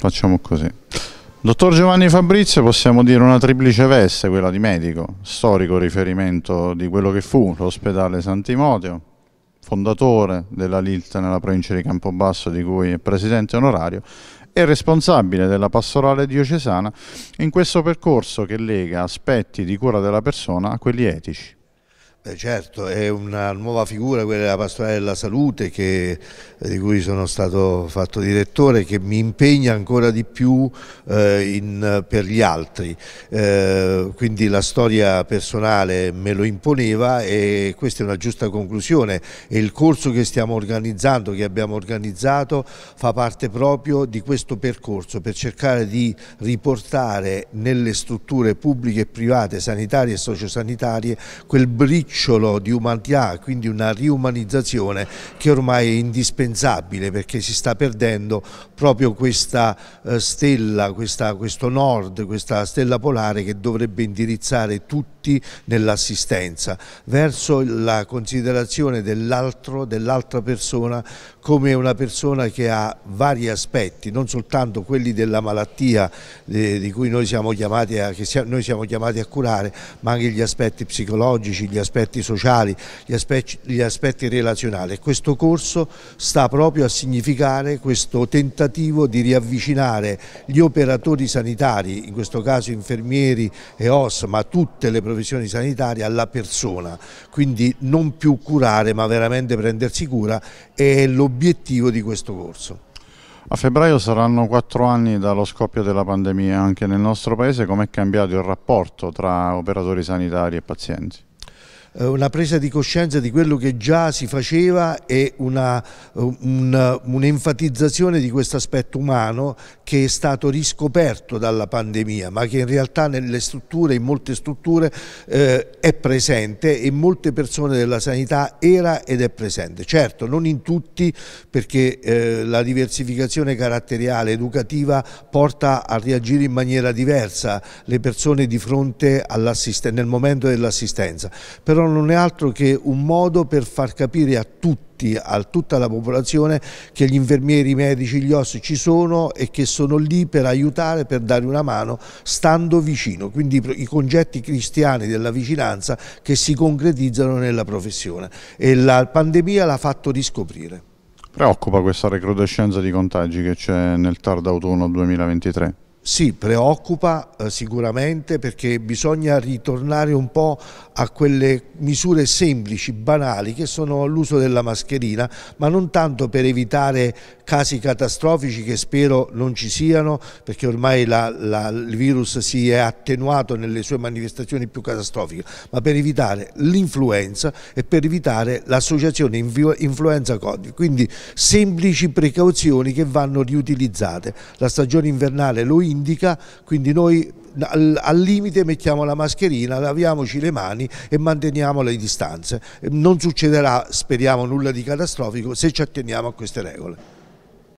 Facciamo così. Dottor Giovanni Fabrizio, possiamo dire una triplice veste, quella di medico, storico riferimento di quello che fu l'ospedale Sant'Imoteo, fondatore della LILT nella provincia di Campobasso di cui è presidente onorario e responsabile della pastorale diocesana in questo percorso che lega aspetti di cura della persona a quelli etici. Beh, certo, è una nuova figura quella della pastorale della salute che, eh, di cui sono stato fatto direttore che mi impegna ancora di più eh, in, per gli altri, eh, quindi la storia personale me lo imponeva e questa è una giusta conclusione e il corso che stiamo organizzando, che abbiamo organizzato fa parte proprio di questo percorso per cercare di riportare nelle strutture pubbliche e private, sanitarie e sociosanitarie quel briccio briciolo di umanità, quindi una riumanizzazione che ormai è indispensabile perché si sta perdendo proprio questa eh, stella, questa, questo nord, questa stella polare che dovrebbe indirizzare tutti tutti nell'assistenza, verso la considerazione dell'altro, dell'altra persona come una persona che ha vari aspetti, non soltanto quelli della malattia eh, di cui noi siamo, chiamati a, siamo, noi siamo chiamati a curare, ma anche gli aspetti psicologici, gli aspetti sociali, gli aspetti, gli aspetti relazionali. Questo corso sta proprio a significare questo tentativo di riavvicinare gli operatori sanitari, in questo caso infermieri e OS, ma tutte le persone professione sanitaria alla persona, quindi non più curare ma veramente prendersi cura è l'obiettivo di questo corso. A febbraio saranno quattro anni dallo scoppio della pandemia, anche nel nostro paese com'è cambiato il rapporto tra operatori sanitari e pazienti? Eh, una presa di coscienza di quello che già si faceva e un'enfatizzazione un di questo aspetto umano che è stato riscoperto dalla pandemia, ma che in realtà nelle strutture, in molte strutture eh, è presente e molte persone della sanità era ed è presente. Certo, non in tutti perché eh, la diversificazione caratteriale educativa porta a reagire in maniera diversa le persone di fronte all'assistenza, nel momento dell'assistenza, però però non è altro che un modo per far capire a tutti a tutta la popolazione che gli infermieri, i medici, gli ossi ci sono e che sono lì per aiutare, per dare una mano, stando vicino. Quindi i concetti cristiani della vicinanza che si concretizzano nella professione e la pandemia l'ha fatto riscoprire. Preoccupa questa recrudescenza di contagi che c'è nel tardo autunno 2023? Sì, preoccupa eh, sicuramente perché bisogna ritornare un po' a quelle misure semplici, banali, che sono l'uso della mascherina, ma non tanto per evitare casi catastrofici che spero non ci siano perché ormai la, la, il virus si è attenuato nelle sue manifestazioni più catastrofiche, ma per evitare l'influenza e per evitare l'associazione influenza Covid. Quindi semplici precauzioni che vanno riutilizzate. La stagione invernale lo indica, quindi noi al, limite mettiamo la mascherina, laviamoci le mani e manteniamo le distanze. Non succederà, speriamo, nulla di catastrofico se ci atteniamo a queste regole.